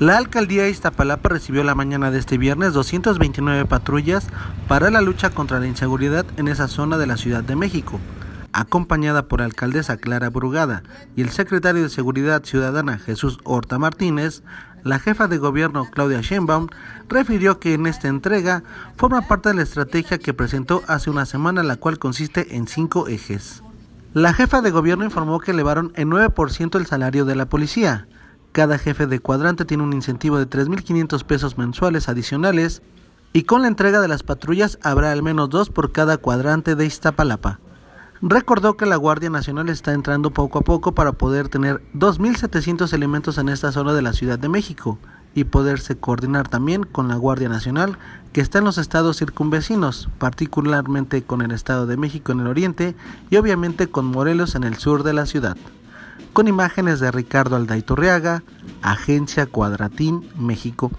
La alcaldía de Iztapalapa recibió la mañana de este viernes 229 patrullas para la lucha contra la inseguridad en esa zona de la Ciudad de México, acompañada por la alcaldesa Clara Brugada y el secretario de Seguridad Ciudadana Jesús Horta Martínez. La jefa de gobierno Claudia Sheinbaum refirió que en esta entrega forma parte de la estrategia que presentó hace una semana, la cual consiste en cinco ejes. La jefa de gobierno informó que elevaron en 9% el salario de la policía, cada jefe de cuadrante tiene un incentivo de 3.500 pesos mensuales adicionales y con la entrega de las patrullas habrá al menos dos por cada cuadrante de Iztapalapa. Recordó que la Guardia Nacional está entrando poco a poco para poder tener 2.700 elementos en esta zona de la Ciudad de México y poderse coordinar también con la Guardia Nacional que está en los estados circunvecinos, particularmente con el Estado de México en el oriente y obviamente con Morelos en el sur de la ciudad con imágenes de Ricardo Aldaiturriaga, Agencia Cuadratín, México.